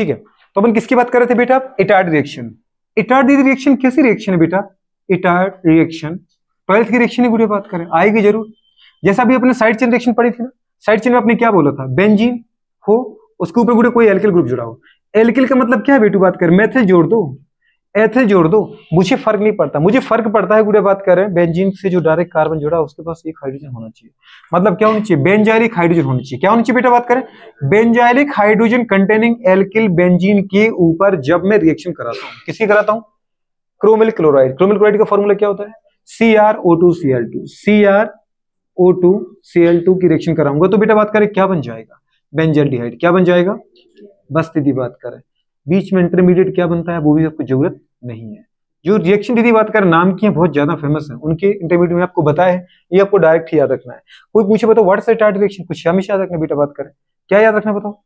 ठीक है तो अपन किसकी बात कर रहे थे बेटा इटार्ड रिएक्शन इटार्ड रिएक्शन कैसी रिएक्शन है बेटा इटार्ड रिएक्शन ट्वेल्थ की रिएक्शन की बात करें आएगी जरूर जैसा भी अपने साइड चेन रिएक्शन पढ़ी थी ना साइड चेन में आपने क्या बोला था बेंजीन हो उसके ऊपर गुड़े कोई एल्किल ग्रुप जुड़ा हो एल्किल का मतलब क्या है बेटू बात कर मैथिल जोड़ दो एथल जोड़ दो मुझे फर्क नहीं पड़ता मुझे फर्क पड़ता है गुड़े बात कर रहे हैं बेंजीन से जो डायरेक्ट कार्बन जोड़ा उसके पास एक हाइड्रोजन होना चाहिए मतलब क्या होना चाहिए बेंजाइलिक हाइड्रोजन होनी चाहिए क्या होनी चाहिए बेटा बात करें benzylic hydrogen containing alkyl benzene के ऊपर जब मैं रिएक्शन कराता हूँ किसी कराता हूँ क्रोमिल क्लोराइड क्रोमिल क्लोराइड का फॉर्मूला क्या होता है C R O two C L two C R O two C L two की रिएक्शन कराऊंगा तो बेटा बात करें क्या बन जाएगा बेंजल डिहाइड क्या बन जाएगा बस्ती दीदी बात करें बीच में इंटरमीडिएट क्या बनता है वो भी आपको जरूरत नहीं है जो रिएक्शन दीदी बात कर नाम की है बहुत ज्यादा फेमस है उनके इंटरमीडिएट में आपको बताया है ये आपको डायरेक्ट याद रखना है कोई पूछे बताओ व्हाट्स ए टार्ट रिएक्शन कुछ हमेशा याद रखना बेटा बात करें क्या याद रखना बताओ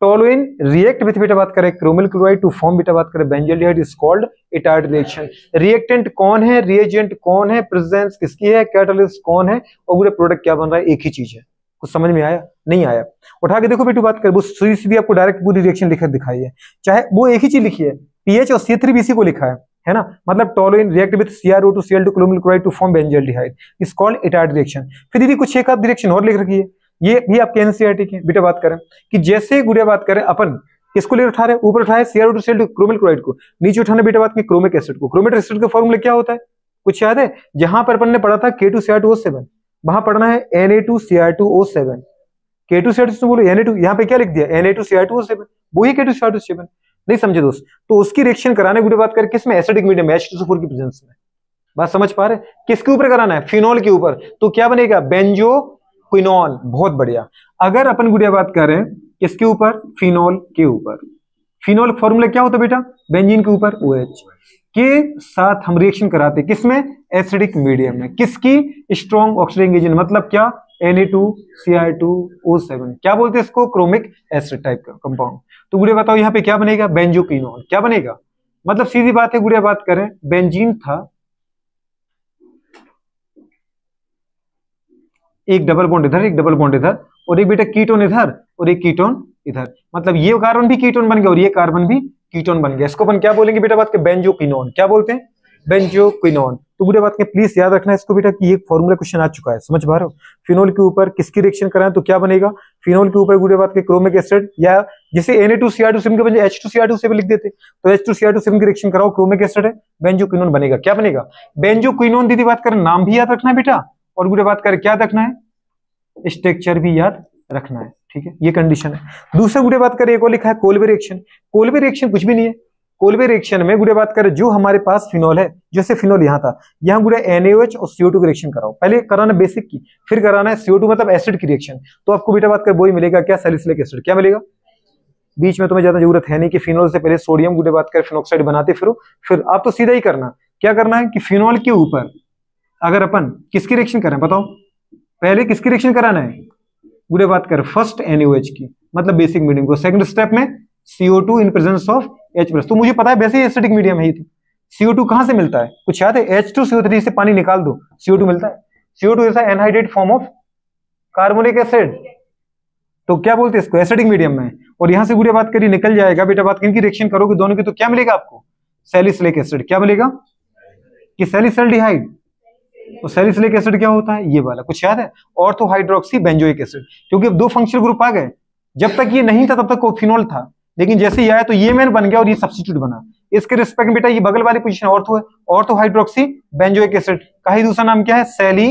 टोलोइन रिएक्ट विथ बेटा बात करें क्रोमिल क्लोराइड टू फॉर्म बेटा बात करें benzaldehyde is called Etard reaction reactant कौन है रिएजेंट कौन है प्रेजेंस किसकी है कैटलिस्ट कौन है और पूरे प्रोडक्ट क्या बन रहा है एक ही चीज है कुछ समझ में आया नहीं आया उठा के देखो बेटी बात कर वो सीधी सीधी आपको डायरेक्ट पूरी रिएक्शन लिखकर दिखाई है चाहे वो एक ही चीज लिखी है पीएच और सी थ्री को लिखा है है ना मतलब toluene react with CRO two CL two chromyl chloride to form benzaldehyde is called एटाइड रिएक्शन फिर दीदी कुछ एक आप रिएक्शन और लिख रखी है ये भी आपके एनसीईआरटी e के बेटा बात करें कि जैसे गुड़िया बात करें अपन किसको ले उठा रहे हैं ऊपर उठा है CRO two CL two chromyl chloride को नीचे उठाने बेटा बात की क्रोमिक एसिड को क्रोमिक एसिड का फॉर्मूला क्या होता है कुछ याद है जहां पर अपन ने पढ़ा था के2सीआर2ओ7 वहां पढ़ना है N A two C R two O seven K two C R two बोलो एन ए टू यहाँ पे क्या लिख दिया N A two C R two O seven वो ही K two C R two seven नहीं समझे दोस्त तो उसकी रिएक्शन कराने की बात करें किसमें acidic medium H two four की प्रेजेंस में बात समझ पा रहे किसके ऊपर कराना है फिनॉल के ऊपर तो क्या बनेगा बेंजो क्विनॉल बहुत बढ़िया अगर अपन गुड़िया बात कर रहे हैं किसके ऊपर फिनॉल के ऊपर फिनॉल फॉर्मूला क्या होता बेटा बेंजीन के ऊपर ओ OH. के साथ हम रिएक्शन कराते हैं किसमें एसिडिक मीडियम में किसकी स्ट्रॉन्ग ऑक्सीडिंग एजेंट मतलब क्या Na2Ci2O7 क्या बोलते हैं इसको क्रोमिक एसिड टाइप का कंपाउंड तो गुड़िया बताओ यहाँ पे क्या बनेगा बेंजोकिनोन क्या बनेगा मतलब सीधी बात है गुड़िया बात करें बेंजीन था एक डबल बॉन्ड इधर एक डबल बॉन्ड इधर और एक बेटा कीटोन इधर और एक कीटोन इधर मतलब ये कार्बन भी कीटोन बन गया और ये कार्बन भी कीटोन बन गया इसको अपन क्या बोलेंगे बेटा बात के बेंजोक्विनोन क्या बोलते हैं बेंजोक्विनोन तो बुरे बात के प्लीज याद रखना इसको बेटा कि एक फॉर्मूला क्वेश्चन आ चुका है समझ पा रहे हो फिनोल के ऊपर किसकी रिएक्शन कराएं तो क्या बनेगा फिनोल के ऊपर बुरे बात के क्रोमिक एसिड या जैसे टू सिम के बजाय टू से भी लिख देते तो टू सिम की रिएक्शन कराओ क्रोमिक एसिड है बेंजोक्विनोन बनेगा क्या बनेगा बेंजोक्विनोन दीदी बात करें नाम भी याद रखना है बेटा और बुरे बात करें क्या रखना है स्ट्रक्चर भी याद रखना है ठीक है ये कंडीशन है दूसरा गुड़े बात करें एक और लिखा है कोलबे रिएक्शन कोलबे रिएक्शन कुछ भी नहीं है कोलबे रिएक्शन में गुड़े बात करें जो हमारे पास फिनोल है जैसे फिनोल यहाँ था यहाँ गुड़े एनएच और सीओ टू रिएक्शन कराओ पहले कराना बेसिक की फिर कराना है सीओ टू मतलब एसिड की रिएक्शन तो आपको बेटा बात करें वही मिलेगा क्या सेलिसिलिक एसिड क्या मिलेगा बीच में तुम्हें ज्यादा जरूरत है नहीं कि फिनोल से पहले सोडियम गुड़े बात कर फिनोक्साइड बनाते फिर फिर आप तो सीधा ही करना क्या करना है कि फिनोल के ऊपर अगर अपन किसकी रिएक्शन करें बताओ पहले किसकी रिएक्शन कराना है पूरे बात करें फर्स्ट एनओएच की मतलब बेसिक मीडियम को सेकंड स्टेप में CO two in presence of H plus तो मुझे पता है वैसे एसिडिक मीडियम ही थी सीओ टू कहां से मिलता है कुछ याद है एच टू सीओ थ्री से पानी निकाल दो सीओ टू मिलता है CO two is anhydride form of carbonic acid तो क्या बोलते हैं इसको एसिडिक मीडियम में और यहां से बुढ़िया बात करिए निकल जाएगा बेटा बात किनकी रिएक्शन करोगे दोनों की तो क्या मिलेगा आपको सेलिसलिक एसिड क्या मिलेगा कि सेलिसल्डिहाइड तो सेलिसिलिक एसिड क्या होता है ये वाला कुछ याद है तो हाइड्रोक्सी बेंजोइक एसिड क्योंकि अब दो फंक्शनल ग्रुप आ गए जब तक ये नहीं था तब तक कोफिनॉल था लेकिन जैसे ही आया तो ये मैन बन गया और ये सब्सिट्यूट बना इसके रिस्पेक्ट में बेटा ये बगल वाली और तो है तो हाइड्रोक्सी बेंजोइक एसिड का ही दूसरा नाम क्या है सैली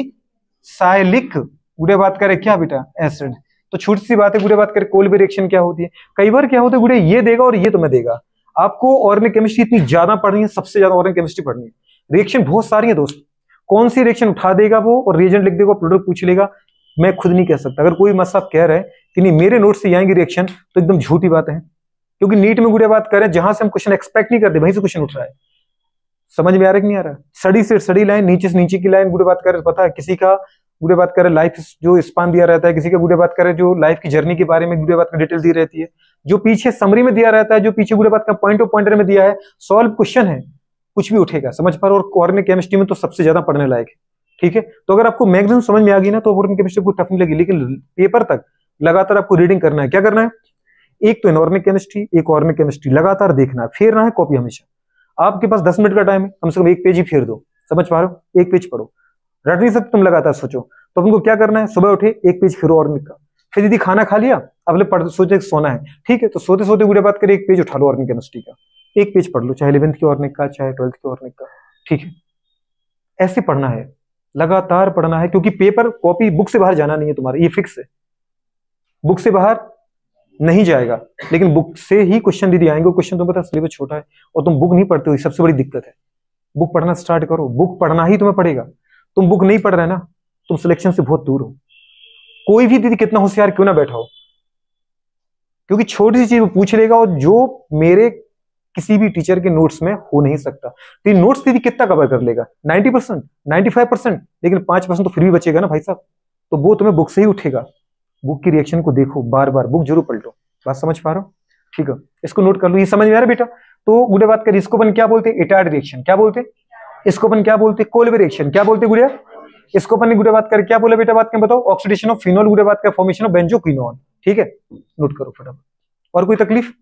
साइलिक गुड़े बात करें क्या बेटा एसिड तो छोटी सी बात है गुड़े बात करें कोल भी रिएक्शन क्या होती है कई बार क्या होता है गुड़े ये देगा और ये तुम्हें देगा आपको ऑर्गेनिक केमिस्ट्री इतनी ज्यादा पढ़नी है सबसे ज्यादा ऑर्गेनिक केमिस्ट्री पढ़नी है रिएक्शन बहुत सारी है दोस्त कौन सी रिएक्शन उठा देगा वो और रिएजेंट लिख देगा प्रोडक्ट पूछ लेगा मैं खुद नहीं कह सकता अगर कोई मत कह रहा है कि नहीं मेरे नोट से आएंगे रिएक्शन तो एकदम झूठी बात है क्योंकि नीट में गुड़िया बात करें जहां से हम क्वेश्चन एक्सपेक्ट नहीं करते वहीं से क्वेश्चन उठ रहा है समझ में आ रहा है कि नहीं आ रहा सड़ी से सड़ी लाइन नीचे से नीचे की लाइन गुड़े बात करें पता है किसी का गुड़े बात करें लाइफ जो स्पान दिया रहता है किसी का गुड़े बात करें जो लाइफ की जर्नी के बारे में गुड़े बात में डिटेल दी रहती है जो पीछे समरी में दिया रहता है जो पीछे गुड़े बात का पॉइंट ऑफ पॉइंटर में दिया है सॉल्व क्वेश्चन है कुछ भी उठेगा समझ पा रहे और ऑर्गेनिक केमिस्ट्री में तो सबसे ज्यादा पढ़ने लायक है ठीक है तो अगर आपको मैगजीन समझ में आ गई ना तो ऑर्गेनिक केमिस्ट्री को टफ नहीं लगी लेकिन पेपर तक लगातार आपको रीडिंग करना है क्या करना है एक तो इनऑर्गेनिक केमिस्ट्री एक ऑर्गेनिक केमिस्ट्री लगातार देखना है फेरना है कॉपी हमेशा आपके पास दस मिनट का टाइम है कम से कम एक पेज ही फेर दो समझ पा रहे हो एक पेज पढ़ो रट नहीं सकते तो तुम लगातार सोचो तो तुमको क्या करना है सुबह उठे एक पेज फिर ऑर्गेनिक का फिर यदि खाना खा लिया अगले पढ़ सोचे सोना है ठीक है तो सोते सोते गुड़िया बात करें एक पेज उठा लो ऑर्गेनिक केमिस्ट्री का एक पेज पढ़ लो चाहे इलेवेंथ की ऑर्निक का चाहे ट्वेल्थ की ऑर्निक का ठीक है ऐसे पढ़ना है लगातार पढ़ना है क्योंकि पेपर कॉपी बुक से बाहर जाना नहीं है तुम्हारा ये फिक्स है बुक से बाहर नहीं जाएगा लेकिन बुक से ही क्वेश्चन दीदी आएंगे क्वेश्चन तुम्हें पता सिलेबस छोटा है और तुम बुक नहीं पढ़ते हो सबसे बड़ी दिक्कत है बुक पढ़ना स्टार्ट करो बुक पढ़ना ही तुम्हें पड़ेगा तुम बुक नहीं पढ़ रहे ना तुम सिलेक्शन से बहुत दूर हो कोई भी दीदी कितना होशियार क्यों ना बैठा हो क्योंकि छोटी सी चीज पूछ लेगा और जो मेरे किसी भी टीचर के नोट्स में हो नहीं सकता तो ये नोट्स भी कितना कवर कर लेगा ninety percent ninety five percent लेकिन पांच परसेंट तो फिर भी बचेगा ना भाई साहब तो वो तुम्हें बुक से ही उठेगा बुक की रिएक्शन को देखो बार बार बुक जरूर पलटो बात समझ पा रहा हूँ ठीक है इसको नोट कर लो ये समझ में आ रहा है बेटा तो गुड़िया बात करिए इसको अपन क्या बोलते हैं एटार्ड रिएक्शन क्या बोलते हैं इसको अपन क्या बोलते हैं कोलवे रिएक्शन क्या बोलते हैं गुड़िया इसको अपन ने गुड़िया बात कर क्या बोला बेटा बात करें बताओ ऑक्सीडेशन ऑफ फिनोल गुड़िया बात कर फॉर्मेशन ऑफ बेंजोक्विनोन ठीक है नोट करो फटाफट और कोई तकलीफ